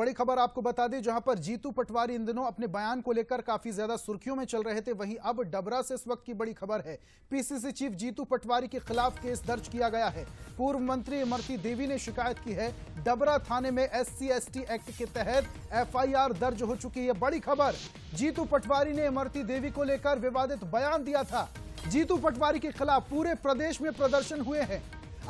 बड़ी खबर आपको बता दें जहां पर जीतू पटवारी इन दिनों अपने बयान को लेकर काफी ज्यादा सुर्खियों में चल रहे थे वहीं अब डबरा से इस वक्त की बड़ी खबर है पीसीसी चीफ जीतू पटवारी के खिलाफ केस दर्ज किया गया है पूर्व मंत्री इमरती देवी ने शिकायत की है डबरा थाने में एस सी एक्ट के तहत एफ दर्ज हो चुकी है बड़ी खबर जीतू पटवारी ने इमरती देवी को लेकर विवादित बयान दिया था जीतू पटवारी के खिलाफ पूरे प्रदेश में प्रदर्शन हुए हैं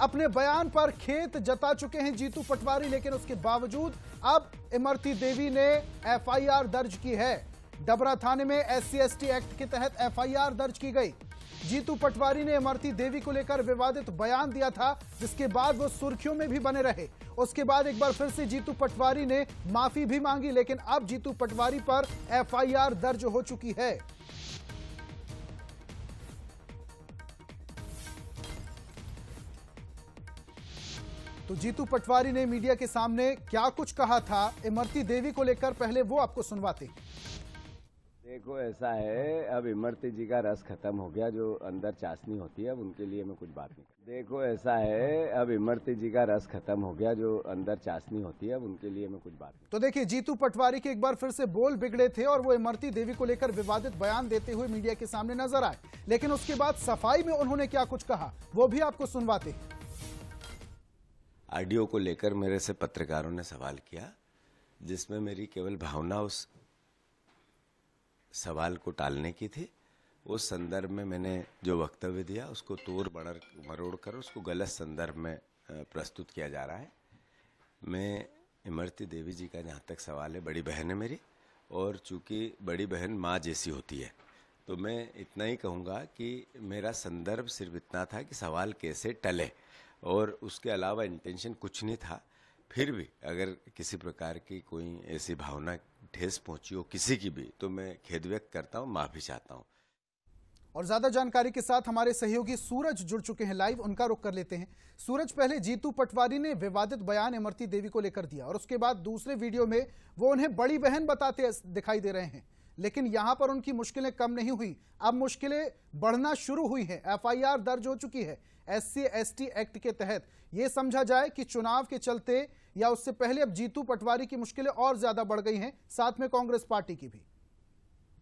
अपने बयान पर खेत जता चुके हैं जीतू पटवारी लेकिन उसके बावजूद अब इमरती देवी ने एफआईआर दर्ज की है डबरा थाने में एससीएसटी एक्ट के तहत एफआईआर दर्ज की गई जीतू पटवारी ने इमरती देवी को लेकर विवादित बयान दिया था जिसके बाद वो सुर्खियों में भी बने रहे उसके बाद एक बार फिर से जीतू पटवारी ने माफी भी मांगी लेकिन अब जीतू पटवारी पर एफआईआर दर्ज हो चुकी है तो जीतू पटवारी ने मीडिया के सामने क्या कुछ कहा था इमरती देवी को लेकर पहले वो आपको सुनवाते देखो ऐसा है अब इमरती जी का रस खत्म हो गया जो अंदर चाशनी होती है अब उनके लिए मैं कुछ बात नहीं देखो ऐसा है अब इमरती जी का रस खत्म हो गया जो अंदर चाशनी होती है अब उनके लिए मैं कुछ बात नहीं तो देखिए जीतू पटवारी के एक बार फिर से बोल बिगड़े थे और वो इमरती देवी को लेकर विवादित बयान देते हुए मीडिया के सामने नजर आए लेकिन उसके बाद सफाई में उन्होंने क्या कुछ कहा वो भी आपको सुनवाते हैं आरडीओ को लेकर मेरे से पत्रकारों ने सवाल किया जिसमें मेरी केवल भावना उस सवाल को टालने की थी उस संदर्भ में मैंने जो वक्तव्य दिया उसको तोड़ बड़ मरोड़ कर उसको गलत संदर्भ में प्रस्तुत किया जा रहा है मैं इमरती देवी जी का जहाँ तक सवाल है बड़ी बहन है मेरी और चूंकि बड़ी बहन माँ जैसी होती है तो मैं इतना ही कहूँगा कि मेरा संदर्भ सिर्फ इतना था कि सवाल कैसे टले और उसके अलावा इंटेंशन कुछ नहीं था फिर भी अगर किसी प्रकार की कोई ऐसी भावना ठेस पहुंची हो किसी की भी तो मैं खेद व्यक्त करता हूं माफी चाहता हूं और ज्यादा जानकारी के साथ हमारे सहयोगी सूरज जुड़ चुके हैं लाइव उनका रुख कर लेते हैं सूरज पहले जीतू पटवारी ने विवादित बयान इमरती देवी को लेकर दिया और उसके बाद दूसरे वीडियो में वो उन्हें बड़ी बहन बताते दिखाई दे रहे हैं लेकिन यहां पर उनकी मुश्किलें कम नहीं हुई अब मुश्किलें बढ़ना शुरू हुई हैं एफआईआर दर्ज हो चुकी है एससी एसटी एक्ट के तहत यह समझा जाए कि चुनाव के चलते या उससे पहले अब जीतू पटवारी की मुश्किलें और ज्यादा बढ़ गई हैं साथ में कांग्रेस पार्टी की भी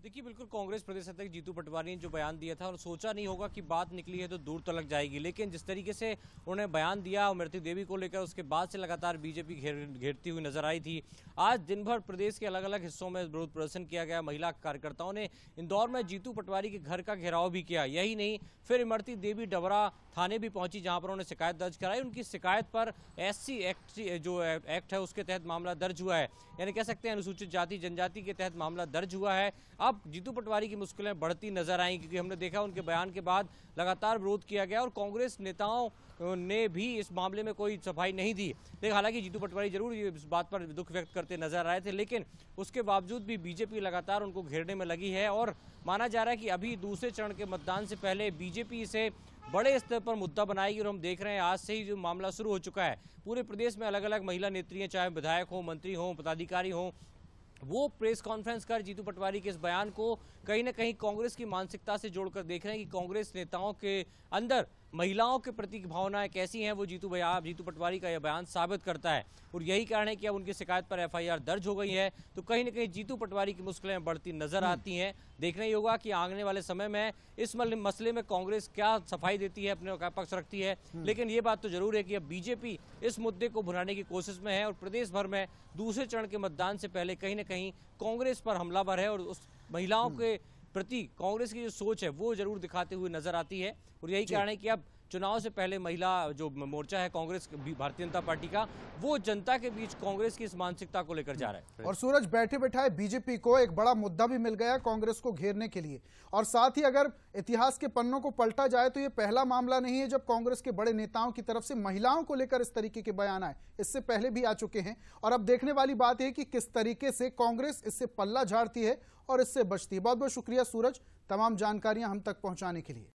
देखिए बिल्कुल कांग्रेस प्रदेश अध्यक्ष जीतू पटवारी ने जो बयान दिया था और सोचा नहीं होगा कि बात निकली है तो दूर तक लग जाएगी लेकिन जिस तरीके से उन्होंने बयान दिया उमृति देवी को लेकर उसके बाद से लगातार बीजेपी घेर घेरती हुई नजर आई थी आज दिन भर प्रदेश के अलग अलग हिस्सों में विरोध प्रदर्शन किया गया महिला कार्यकर्ताओं ने इंदौर में जीतू पटवारी के घर का घेराव भी किया यही नहीं फिर इमरती देवी डबरा थाने भी पहुंची जहां पर उन्होंने शिकायत दर्ज कराई उनकी शिकायत पर एस एक्ट जो एक्ट है उसके तहत मामला दर्ज हुआ है यानी कह सकते हैं अनुसूचित जाति जनजाति के तहत मामला दर्ज हुआ है अब जीतू पटवारी की मुश्किलें बढ़ती नजर आई क्योंकि हमने देखा उनके बयान के बाद लगातार विरोध किया गया और कांग्रेस नेताओं ने भी इस मामले में कोई सफाई नहीं दी देख हालांकि जीतू पटवारी जरूर इस बात पर दुख व्यक्त करते नजर आए थे लेकिन उसके बावजूद भी बीजेपी लगातार उनको घेरने में लगी है और माना जा रहा है कि अभी दूसरे चरण के मतदान से पहले बीजेपी इसे बड़े स्तर पर मुद्दा बनाएगी और हम देख रहे हैं आज से ही जो मामला शुरू हो चुका है पूरे प्रदेश में अलग अलग महिला नेत्रियां चाहे विधायक हों मंत्री हों पदाधिकारी हों वो प्रेस कॉन्फ्रेंस कर जीतू पटवारी के इस बयान को कहीं ना कहीं कांग्रेस की मानसिकता से जोड़कर देख रहे हैं कि कांग्रेस नेताओं के अंदर महिलाओं के प्रति भावनाएं कैसी हैं वो जीतू भैया जीतू पटवारी का यह बयान साबित करता है और यही कारण है कि अब उनकी शिकायत पर एफआईआर दर्ज हो गई है तो कहीं ना कहीं जीतू पटवारी की मुश्किलें बढ़ती नजर हम्म। आती हैं देखने ही होगा कि आगने वाले समय में इस मसले में कांग्रेस क्या सफाई देती है अपने पक्ष रखती है हम्म। लेकिन ये बात तो जरूर है कि अब बीजेपी इस मुद्दे को भुनाने की कोशिश में है और प्रदेश भर में दूसरे चरण के मतदान से पहले कहीं ना कहीं कांग्रेस पर हमलावर है और उस महिलाओं हम्म। के प्रति कांग्रेस की जो सोच है वो जरूर दिखाते हुए नजर आती है और यही कारण है कि अब चुनाव से पहले महिला जो मोर्चा है कांग्रेस भारतीय जनता पार्टी का वो जनता के बीच कांग्रेस की इस मानसिकता को लेकर जा रहा है और सूरज बैठे बैठाए बीजेपी को एक बड़ा मुद्दा भी मिल गया कांग्रेस को घेरने के लिए और साथ ही अगर इतिहास के पन्नों को पलटा जाए तो ये पहला मामला नहीं है जब कांग्रेस के बड़े नेताओं की तरफ से महिलाओं को लेकर इस तरीके के बयान आए इससे पहले भी आ चुके हैं और अब देखने वाली बात है कि किस तरीके से कांग्रेस इससे पल्ला झाड़ती है और इससे बचती है बहुत बहुत शुक्रिया सूरज तमाम जानकारियां हम तक पहुंचाने के लिए